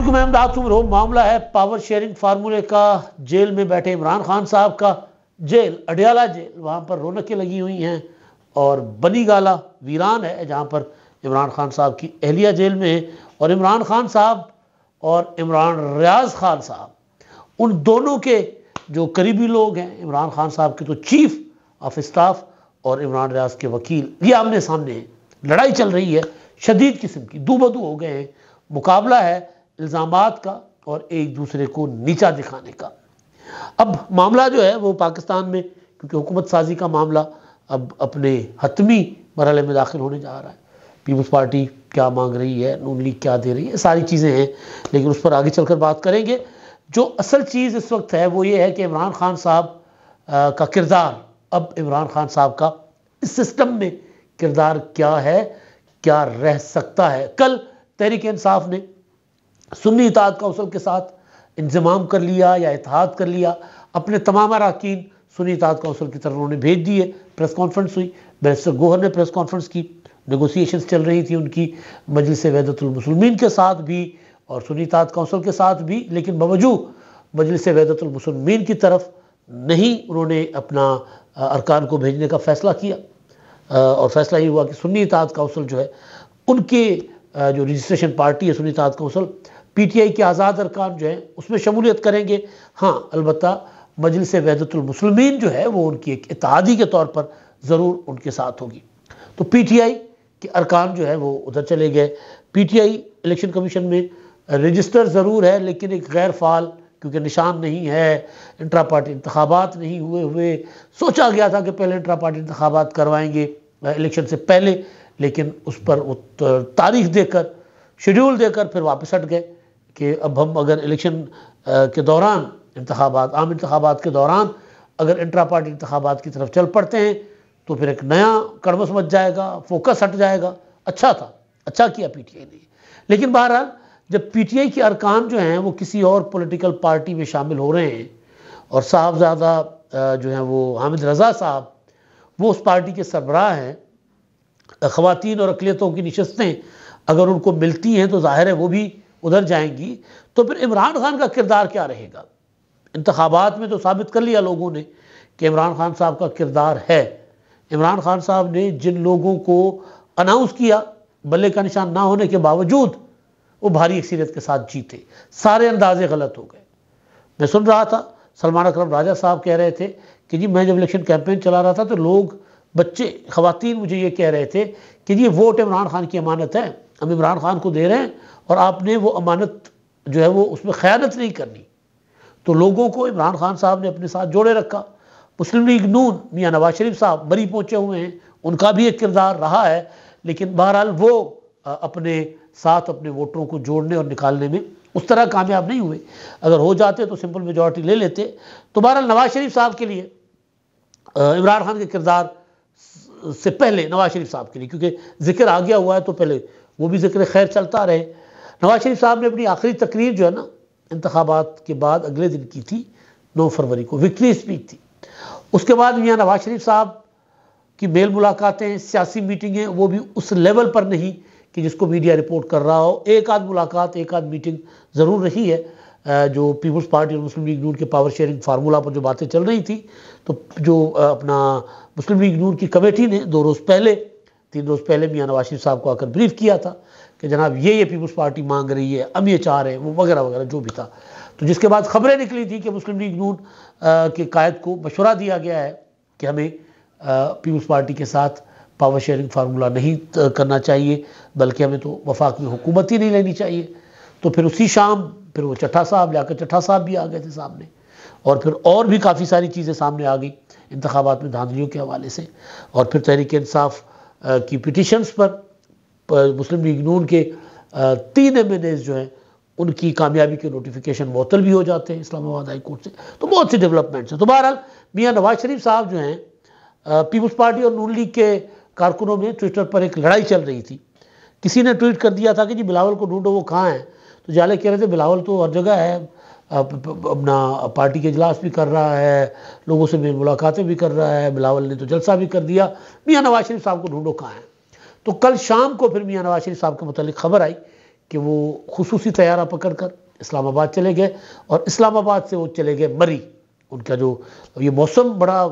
रुकू मैं अमदाद तुम मामला है पावर शेयरिंग फार्मूले का जेल में बैठे इमरान खान साहब का जेल अडियाला जेल वहाँ पर रौनकें लगी हुई हैं और बनी गाला वीरान है जहाँ पर इमरान खान साहब की अहलिया जेल में है और इमरान खान साहब और इमरान रियाज खान साहब उन दोनों के जो करीबी लोग हैं इमरान खान साहब के तो चीफ ऑफ स्टाफ और इमरान रियाज के वकील ये आमने सामने हैं लड़ाई चल रही है शदीद किस्म की दो बदू हो गए हैं मुकाबला है इल्ज़ाम का और एक दूसरे को नीचा दिखाने का अब मामला जो है वो पाकिस्तान में क्योंकि हुकूमत साजी का मामला अब अपने हतमी मरहले में दाखिल होने जा रहा है पीपल्स पार्टी क्या मांग रही है नून लीग क्या दे रही है सारी चीज़ें हैं लेकिन उस पर आगे चलकर बात करेंगे जो असल चीज़ इस वक्त है वो ये है कि इमरान खान साहब का किरदार अब इमरान खान साहब का इस सिस्टम में किरदार क्या है क्या रह सकता है कल तहरीक इंसाफ ने सुन्नी इताद कौंसल के साथ इंजमाम कर लिया या इतिहाद कर लिया अपने तमाम अरकान सुन्नी इताद कौंसल की तरफ उन्होंने भेज दिए प्रेस कॉन्फ्रेंस हुई बैरिस्टर गोहर ने प्रेस कॉन्फ्रेंस की नगोसिएशन चल रही थी उनकी मजलिस वैदतुलमसलमिन के साथ भी और सुन्नी इताद कौंसल के साथ भी लेकिन बावजूद मजलिस वैदतुलमसलमिन की तरफ नहीं उन्होंने अपना अरकान को भेजने का फैसला किया और फैसला ये हुआ कि सुन्नी इताद कौंसल जो है उनके जो रजिस्ट्रेशन पार्टी है सुन्नी इताद कौंसल पीटीआई के आज़ाद अरकान जो है उसमें शमूलियत करेंगे हाँ अलबत् मजलिस वहदतुलमसलमिन जो है वो उनकी एक इतिहादी के तौर पर ज़रूर उनके साथ होगी तो पीटीआई के अरकान जो है वो उधर चले गए पीटीआई इलेक्शन कमीशन में रजिस्टर ज़रूर है लेकिन एक गैर फाल क्योंकि निशान नहीं है इंट्रा पार्टी इंतबात नहीं हुए हुए सोचा गया था कि पहले इंट्रा पार्टी इंतबात करवाएंगे इलेक्शन से पहले लेकिन उस पर वो तारीख देकर शेड्यूल देकर फिर वापस हट गए कि अब हम अगर इलेक्शन के दौरान इंतबात आम इंतबात के दौरान अगर इंट्रा पार्टी इंतबात की तरफ चल पड़ते हैं तो फिर एक नया कड़बस मच जाएगा फोकस हट जाएगा अच्छा था अच्छा किया पी टी आई ने लेकिन बहरहाल जब पी टी आई के अरकान जो हैं वो किसी और पोलिटिकल पार्टी में शामिल हो रहे हैं और साहबजादा जो हैं वो हामिद रज़ा साहब वो उस पार्टी के सरबराह हैं ख़वान और अकलीतों की नशस्तें अगर उनको मिलती हैं तो ज़ाहिर है वो भी उधर जाएंगी तो फिर इमरान खान का किरदार क्या रहेगा इंतबात में तो साबित कर लिया लोगों ने कि इमरान खान साहब का किरदार है इमरान खान साहब ने जिन लोगों को अनाउंस किया बल्ले का निशान ना होने के बावजूद वो भारी अक्सरियत के साथ जीते सारे अंदाजे गलत हो गए मैं सुन रहा था सलमान अक्रम राजा साहब कह रहे थे कि जी मैं जब इलेक्शन कैंपेन चला रहा था तो लोग बच्चे खुवान मुझे ये कह रहे थे कि जी वोट इमरान खान की अमानत है हम इमरान खान को दे रहे हैं और आपने वो अमानत जो है वो उसमें ख्यानत नहीं करनी तो लोगों को इमरान खान साहब ने अपने साथ जोड़े रखा मुस्लिम लीग नून मियाँ नवाज शरीफ साहब मरी पहुँचे हुए हैं उनका भी एक किरदार रहा है लेकिन बहरहाल वो अपने साथ अपने वोटरों को जोड़ने और निकालने में उस तरह कामयाब नहीं हुए अगर हो जाते तो सिंपल मेजॉरिटी ले लेते तो बहरहाल नवाज शरीफ साहब के लिए इमरान खान के किरदार से पहले नवाज शरीफ साहब के लिए क्योंकि जिक्र आ गया हुआ है तो पहले वो भी जिक्र खैर चलता रहे नवाज शरीफ साहब ने अपनी आखिरी तकरीर जो है ना इंतबात के बाद अगले दिन की थी नौ फरवरी को विक्ट्री स्पीच थी उसके बाद मियाँ नवाज शरीफ साहब की मेल मुलाकातें सियासी मीटिंगें वो भी उस लेवल पर नहीं कि जिसको मीडिया रिपोर्ट कर रहा हो एक आध मुलाकात एक आध मीटिंग ज़रूर रही है जो पीपल्स पार्टी और मुस्लिम लीग नूर के पावर शेयरिंग फार्मूला पर जो बातें चल रही थी तो जो अपना मुस्लिम लीग नूर की कमेटी ने दो रोज़ पहले तीन रोज़ पहले मियाँ नवाज शरीफ साहब को आकर ब्रीफ किया था कि जनाब ये ये पीपल्स पार्टी मांग रही है अब ये चाह रहे हैं वो वगैरह वगैरह जो भी था तो जिसके बाद खबरें निकली थी कि मुस्लिम लीग नून के कायद को मशवरा दिया गया है कि हमें पीपल्स पार्टी के साथ पावर शेयरिंग फार्मूला नहीं करना चाहिए बल्कि हमें तो वफाक में हुकूमत ही नहीं लेनी चाहिए तो फिर उसी शाम फिर वो चट्ठा साहब जाकर चट्ठा साहब भी आ गए थे सामने और फिर और भी काफ़ी सारी चीज़ें सामने आ गई इंतबात में धांधलियों के हवाले से और फिर तहरीक इंसाफ की पिटिशन्स पर मुस्लिम लीग नून के तीन एम एन एज जो हैं उनकी कामयाबी के नोटिफिकेशन मअतल भी हो जाते हैं इस्लामाबाद हाई कोर्ट से तो बहुत सी डेवलपमेंट्स हैं तो बहरहाल मियाँ नवाज शरीफ साहब जो हैं पीपल्स पार्टी और नून लीग के कारकुनों में ट्विटर पर एक लड़ाई चल रही थी किसी ने ट्वीट कर दिया था कि जी बिलावल को ढूंढो वो कहाँ हैं तो जाले कह रहे थे बिलावल तो हर जगह है अपना पार्टी के इजलास भी कर रहा है लोगों से मुलाकातें भी कर रहा है बिलावल ने तो जलसा भी कर दिया मियाँ नवाज शरीफ साहब को ढूंढो कहाँ हैं तो कल शाम को फिर मियाँ नवाज शरीफ साहब के मतलब खबर आई कि वो खसूसी तैयारा पकड़ कर इस्लामाबाद चले गए और इस्लामाबाद से वो चले गए मरी उनका जो ये मौसम बड़ा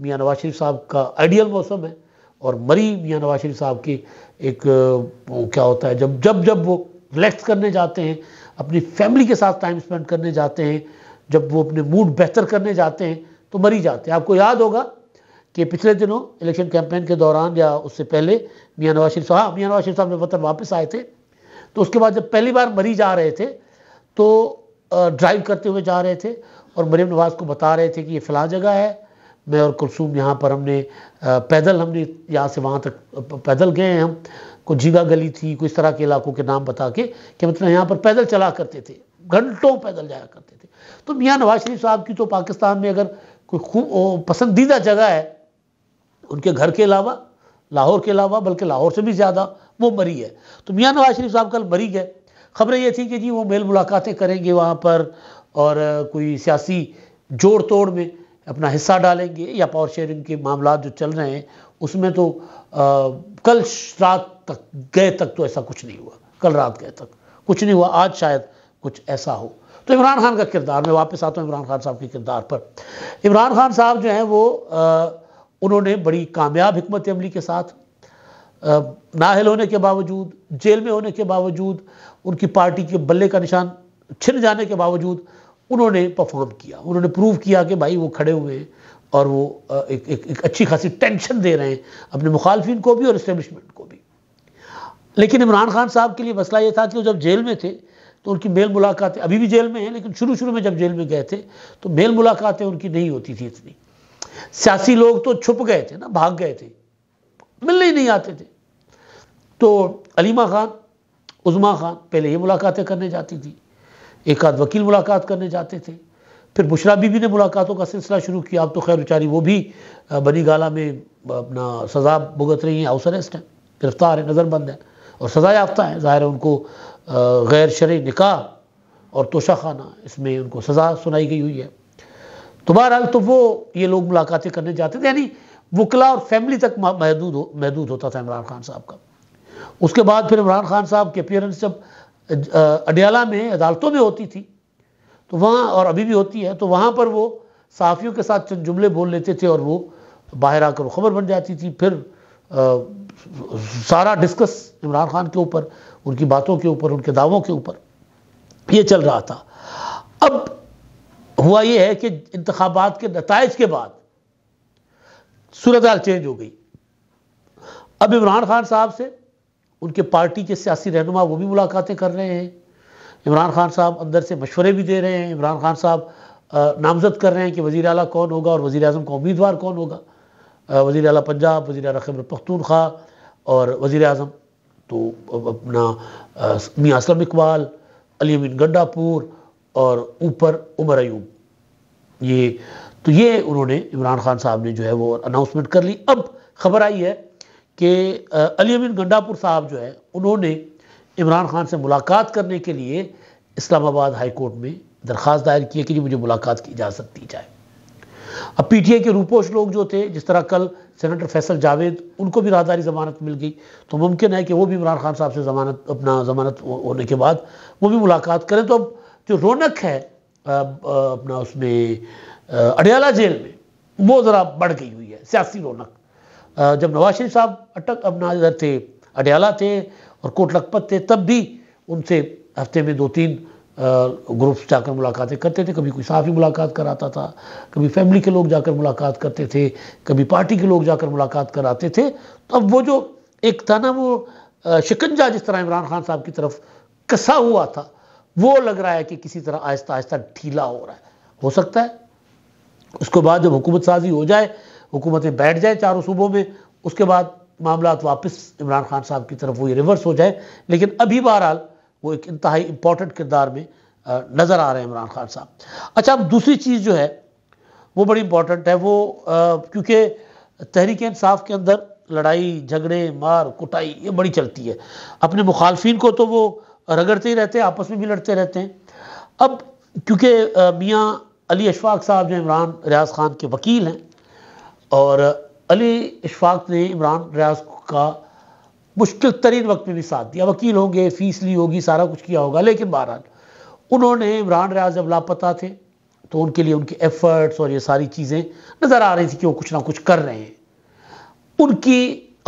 मियाँ नवाज शरीफ साहब का आइडियल मौसम है और मरी मियाँ नवाज शरीफ साहब की एक वो क्या होता है जब जब जब वो रिलैक्स करने जाते हैं अपनी फैमिली के साथ टाइम स्पेंड करने जाते हैं जब वो अपने मूड बेहतर करने जाते हैं तो मरी जाते हैं आपको याद होगा कि पिछले दिनों इलेक्शन कैंपेन के दौरान या उससे पहले मियाँ नवाज शरीफ साहब मियाँ नवाज शरीफ साहब वतन वापस आए थे तो उसके बाद जब पहली बार मरी जा रहे थे तो ड्राइव करते हुए जा रहे थे और मरीम नवाज को बता रहे थे कि ये फ़लाँ जगह है मैं और कुलसूम यहाँ पर हमने पैदल हमने यहाँ से वहाँ तक पैदल गए हैं हम कोई जीगा गली थी कोई इस तरह के इलाकों के नाम बता के कि मतलब यहाँ पर पैदल चला करते थे घंटों पैदल जाया करते थे तो मियाँ नवाज शरीफ साहब की तो पाकिस्तान में अगर कोई खूब पसंदीदा जगह है उनके घर के अलावा लाहौर के अलावा बल्कि लाहौर से भी ज़्यादा वो मरी है तो मियाँ नवाज शरीफ साहब कल मरी गए खबरें ये थी कि जी वो मेल मुलाकातें करेंगे वहाँ पर और कोई सियासी जोड़ तोड़ में अपना हिस्सा डालेंगे या पावर शेयरिंग के मामला जो चल रहे हैं उसमें तो आ, कल रात तक गए तक तो ऐसा कुछ नहीं हुआ कल रात गए तक कुछ नहीं हुआ आज शायद कुछ ऐसा हो तो इमरान खान का किरदार मैं वापस आता हूँ इमरान खान साहब के किरदार पर इमरान खान साहब जो हैं वो आ, उन्होंने बड़ी कामयाब हमत अमली के साथ नाहल होने के बावजूद जेल में होने के बावजूद उनकी पार्टी के बल्ले का निशान छिन जाने के बावजूद उन्होंने परफॉर्म किया उन्होंने प्रूव किया कि भाई वो खड़े हुए हैं और वो एक, एक, एक अच्छी खासी टेंशन दे रहे हैं अपने मुखालफिन को भी और इस्टेब्लिशमेंट को भी लेकिन इमरान खान साहब के लिए मसला ये था कि वो जब जेल में थे तो उनकी मेल मुलाकातें अभी भी जेल में हैं लेकिन शुरू शुरू में जब जेल में गए थे तो मेल मुलाकातें उनकी नहीं होती थी इतनी सियासी लोग तो छुप गए थे ना भाग गए थे मिलने ही नहीं आते थे तो अलीमा खान उजमा खान पहले ये मुलाकातें करने जाती थी एक आध वकील मुलाकात करने जाते थे फिर बुशरा बीबी ने मुलाकातों का सिलसिला शुरू किया अब तो खैर उचारी वो भी बनी गाला में अपना सज़ा भुगत रही हैं हाउस अरेस्ट हैं गिरफ्तार है नज़रबंद है और सज़ा याफ्ता है ज़ाहिर है उनको गैर शर निकाह और तोशा खाना इसमें उनको सज़ा सुनाई गई हुई है तो बहरहाल तो वो ये लोग मुलाकातें करने जाते थे यानी वकला और फैमिली तक महदूद हो महदूद होता था इमरान खान साहब का उसके बाद फिर इमरान खान साहब की अपियरेंस जब अडियाला में अदालतों में होती थी तो वहाँ और अभी भी होती है तो वहाँ पर वो सहाफ़ियों के साथ चंद जुमले बोल लेते थे और वो बाहर आकर खबर बन जाती थी फिर आ, सारा डिस्कस इमरान खान के ऊपर उनकी बातों के ऊपर उनके दावों के ऊपर ये चल रहा था अब हुआ यह है कि इंतबात के नतज के बाद सूरत हाल चेंज हो गई अब इमरान खान साहब से उनके पार्टी के सियासी रहनुमा वो भी मुलाकातें कर रहे हैं इमरान खान साहब अंदर से मशवरे भी दे रहे हैं इमरान खान साहब नामजद कर रहे हैं कि वज़ी अला कौन होगा और वज़ी अजम का उम्मीदवार कौन होगा वज़ी अला पंजाब वज़ी अला खबर पख्तूनख्वा और वज़ी अजम तो अपना मियाँ असलम इकबाल अली अमीन गंडापुर और ऊपर उमर अयूब ये तो ये उन्होंने इमरान खान साहब ने जो है वो अनाउंसमेंट कर ली अब खबर आई है कि अली अमीन गंडापुर साहब जो है उन्होंने इमरान खान से मुलाकात करने के लिए इस्लामाबाद हाई कोर्ट में दरख्वास्त दायर की है कि जी मुझे मुलाकात की इजाज़त दी जाए अब पी टी आई के रूपोश लोग जो थे जिस तरह कल सेनेटर फैसल जावेद उनको भी राहदारी जमानत मिल गई तो मुमकिन है कि वो भी इमरान खान साहब से जमानत अपना जमानत होने के बाद वो भी मुलाकात करें तो अब जो रौनक है अपना उसमें अडियाला जेल में वो ज़रा बढ़ गई हुई है सियासी रौनक जब नवाज शरीफ साहब अटक अपना इधर थे अडियाला थे और कोट लखपत थे तब भी उनसे हफ्ते में दो तीन ग्रुप्स जाकर मुलाकातें करते थे कभी कोई साफी मुलाकात कराता था कभी फैमिली के लोग जाकर मुलाकात करते थे कभी पार्टी के लोग जाकर मुलाकात कराते थे तो अब वो जो एक था ना वो शिकंजा जिस तरह इमरान खान साहब की तरफ कसा हुआ था वो लग रहा है कि किसी तरह आहिस्ता आहिस्ता ढीला हो रहा है हो सकता है उसके बाद जब हुकूमत साजी हो जाए हुकूमतें बैठ जाए चारों सूबों में उसके बाद मामला वापस इमरान खान साहब की तरफ वो ये रिवर्स हो जाए लेकिन अभी बहरहाल वो एक इंतहाई इंपॉर्टेंट किरदार में नज़र आ रहे हैं इमरान खान साहब अच्छा अब दूसरी चीज़ जो है वो बड़ी इंपॉर्टेंट है वो क्योंकि तहरीक इंसाफ के अंदर लड़ाई झगड़े मार कुटाई ये बड़ी चलती है अपने मुखालफी को तो वो रगड़ते तो ही रहते हैं आपस में भी लड़ते रहते हैं अब क्योंकि मियाँ अली अशफाक साहब जो इमरान रियाज खान के वकील हैं और अली अशफाक ने इमरान रियाज का मुश्किल तरीन वक्त में भी साथ दिया वकील होंगे फीस ली होगी सारा कुछ किया होगा लेकिन बहरहाल उन्होंने इमरान रियाज जब लापता थे तो उनके लिए उनके एफर्ट्स और ये सारी चीज़ें नज़र आ रही थी कि वो कुछ ना कुछ कर रहे हैं उनकी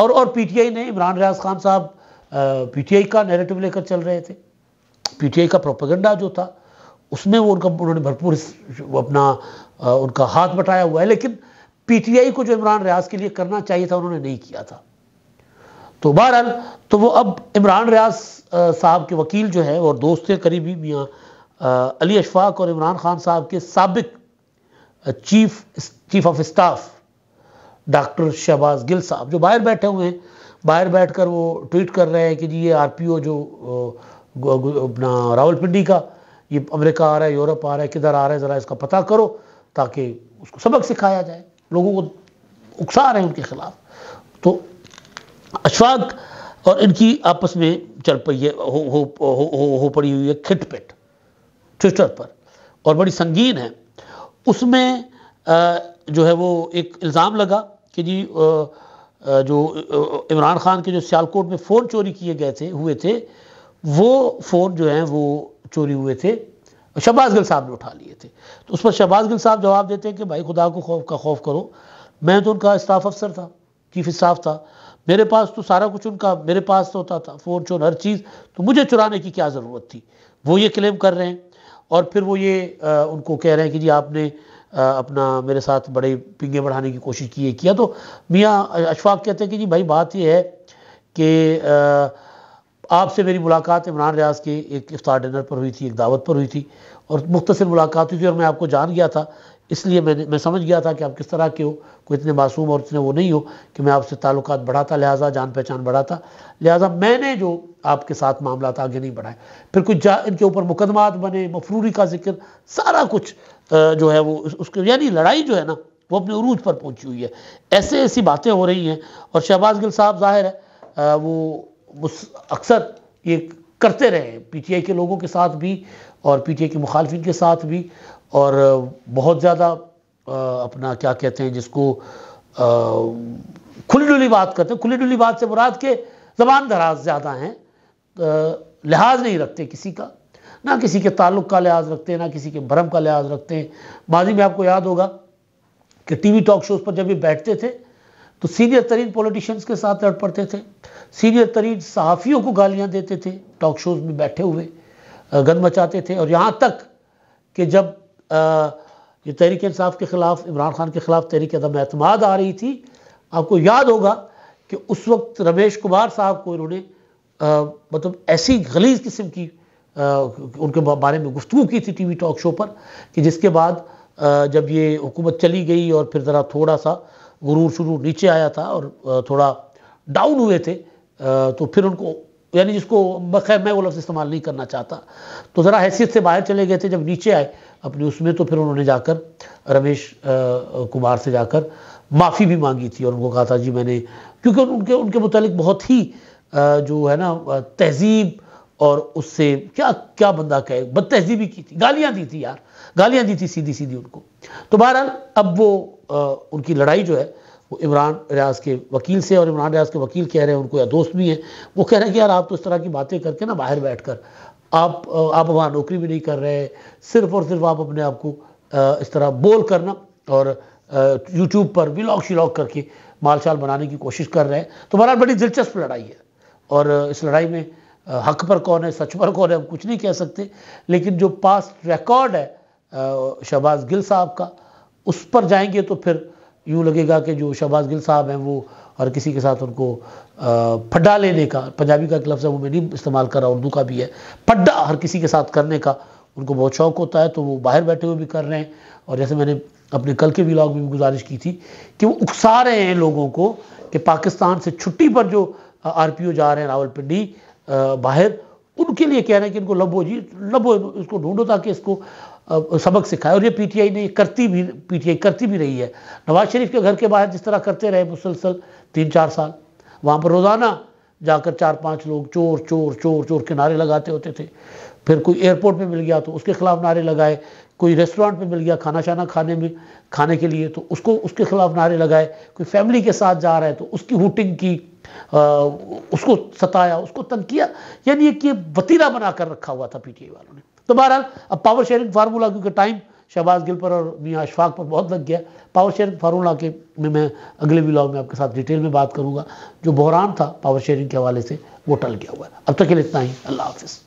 और और पीटीआई ने इमरान रियाज खान साहब पीटीआई का नैरेटिव लेकर चल रहे थे पीटीआई का प्रोपेगेंडा जो था उसमें वो उनका उन्होंने भरपूर अपना उनका हाथ बटाया हुआ है लेकिन पीटीआई को जो इमरान रियाज के लिए करना चाहिए था उन्होंने नहीं किया था तो बहरहाल तो वो अब इमरान रियाज साहब के वकील जो है और दोस्त थे करीबी मियाँ अली अशफाक और इमरान खान साहब के सबक chief chief of staff doctor Shahbaz Gill साहब जो बाहर बैठे हुए हैं बाहर बैठकर वो ट्वीट कर रहे हैं कि जी ये आरपीओ जो अपना रावलपिंडी का ये अमेरिका आ रहा है यूरोप आ रहा है किधर आ रहा है ज़रा इसका पता करो ताकि उसको सबक सिखाया जाए लोगों को उकसा रहे हैं उनके खिलाफ तो अशफाक और इनकी आपस में चल पड़ी है हो, हो, हो, हो, हो पड़ी हुई है खिटपिट ट्विटर पर और बड़ी संगीन है उसमें जो है वो एक इल्ज़ाम लगा कि जी आ, जो इमरान खान के जो सियालकोट में फ़ोन चोरी किए गए थे हुए थे वो फ़ोन जो हैं वो चोरी हुए थे शहबाज गिल साहब ने उठा लिए थे तो उस पर शहबाज गिल साहब जवाब देते हैं कि भाई खुदा को खौफ का खौफ करो मैं तो उनका स्टाफ अफसर था चीफ स्टाफ था मेरे पास तो सारा कुछ उनका मेरे पास तो होता था फ़ोन चोन हर चीज़ तो मुझे चुराने की क्या ज़रूरत थी वो ये क्लेम कर रहे हैं और फिर वो ये आ, उनको कह रहे हैं कि जी आपने अपना मेरे साथ बड़े पिंगे बढ़ाने की कोशिश की है किया तो मियाँ अशफाक कहते हैं कि जी भाई बात यह है कि आपसे मेरी मुलाकात इमरान रियाज की एक इफ्तार डिनर पर हुई थी एक दावत पर हुई थी और मुख्तर मुलाकात हुई थी और मैं आपको जान गया था इसलिए मैंने मैं समझ गया था कि आप किस तरह के हो कोई इतने मासूम और इतने वो नहीं हो कि मैं आपसे ताल्लुक बढ़ाता लिहाजा जान पहचान बढ़ाता लिहाजा मैंने जो आपके साथ मामला आगे नहीं बढ़ाए फिर कुछ जा इनके ऊपर मुकदमात बने मफरूरी का जिक्र सारा कुछ जो है वो उसके यानी लड़ाई जो है ना वो अपने अरूज पर पहुंची हुई है ऐसे ऐसी बातें हो रही हैं और शहबाज गिल साहब जाहिर है वो अक्सर ये करते रहे पी टी आई के लोगों के साथ भी और पी टी आई के मुखालफिन के साथ भी और बहुत ज़्यादा अपना क्या कहते हैं जिसको खुली डुली बात करते हैं खुली डुली बात से मुराद के जबान दराज ज़्यादा हैं लिहाज नहीं रखते किसी का ना किसी के ताल्लुक़ का लिहाज रखते हैं ना किसी के भरम का लिहाज रखते हैं माजी में आपको याद होगा कि टीवी टॉक शोज़ पर जब ये बैठते थे तो सीनियर तरीन पॉलिटिशियंस के साथ लड़ पड़ते थे सीनियर तरीन सहाफ़ियों को गालियाँ देते थे टॉक शोज़ में बैठे हुए गंद मचाते थे और यहाँ तक कि जब ये तहरीक इंसाफ के ख़िलाफ़ इमरान खान के ख़िलाफ़ तहरीक अदम एतमाद आ रही थी आपको याद होगा कि उस वक्त रमेश कुमार साहब को इन्होंने मतलब ऐसी गलीज किस्म की आ, उनके बारे में गुफ्तु की थी टीवी टॉक शो पर कि जिसके बाद आ, जब ये हुकूमत चली गई और फिर ज़रा थोड़ा सा गुरूर शुरू नीचे आया था और थोड़ा डाउन हुए थे आ, तो फिर उनको यानी जिसको बखैर मैं वो लफ्ज़ इस्तेमाल नहीं करना चाहता तो ज़रा हैसियत से बाहर चले गए थे जब नीचे आए अपने उसमें तो फिर उन्होंने जाकर रमेश कुमार से जाकर माफ़ी भी मांगी थी और उनको कहा था जी मैंने क्योंकि उनके उनके मुतल बहुत ही जो है ना तहजीब और उससे क्या क्या बंदा कहे बद तहजीबी की थी गालियां दी थी यार गालियां दी थी सीधी सीधी उनको तो बहरहाल अब वो आ, उनकी लड़ाई जो है वो इमरान रियाज के वकील से और इमरान रियाज के वकील कह रहे हैं उनको या दोस्त भी हैं वो कह रहे हैं कि यार आप तो इस तरह की बातें करके ना बाहर बैठ कर आप आप वहाँ नौकरी भी नहीं कर रहे सिर्फ और सिर्फ आप अपने आप को इस तरह बोल करना और यूट्यूब पर व्लॉग शिलॉग करके माल चाल बनाने की कोशिश कर रहे हैं तो बहरहाल बड़ी दिलचस्प लड़ाई है और इस लड़ाई में हक पर कौन है सच पर कौन है हम कुछ नहीं कह सकते लेकिन जो पास्ट रिकॉर्ड है शहबाज गिल साहब का उस पर जाएंगे तो फिर यूँ लगेगा कि जो शहबाज गिल साहब हैं वो हर किसी के साथ उनको फड्डा लेने का पंजाबी का एक लफ्ज़ है वो मैं नहीं इस्तेमाल कर रहा उर्दू का भी है फड्डा हर किसी के साथ करने का उनको बहुत शौक़ होता है तो वो बाहर बैठे हुए भी कर रहे हैं और जैसे मैंने अपने कल के व्लॉग में भी गुजारिश की थी कि वो उकसा रहे हैं लोगों को कि पाकिस्तान से छुट्टी पर जो आरपीओ जा रहे हैं रावलपिंडी बाहर उनके लिए कह रहे हैं कि इनको लबो जी लबो इसको ढूंढो ताकि इसको सबक सिखाए और ये पीटीआई ने करती भी पीटीआई करती भी रही है नवाज शरीफ के घर के बाहर जिस तरह करते रहे मुसलसल तीन चार साल वहाँ पर रोज़ाना जाकर चार पांच लोग चोर चोर चोर चोर किनारे लगाते होते थे फिर कोई एयरपोर्ट पे मिल गया तो उसके खिलाफ नारे लगाए कोई रेस्टोरेंट में मिल गया खाना शाना खाने में खाने के लिए तो उसको उसके खिलाफ नारे लगाए कोई फैमिली के साथ जा रहा है तो उसकी हुटिंग की आ, उसको सताया उसको तंग किया यानी कि वतीरा बनाकर रखा हुआ था पीटीआई वालों ने तो बहरहाल अब पावर शेयरिंग फार्मूला क्योंकि टाइम शहबाज गिल पर और मियाँ अशफाक पर बहुत लग गया पावर शेयरिंग फार्मूला के में मैं अगले ब्लॉग में आपके साथ डिटेल में बात करूँगा जो बहरान था पावर शेयरिंग के हवाले से वो टल गया हुआ है अब तक के लिए इतना ही अल्लाह हाफिज़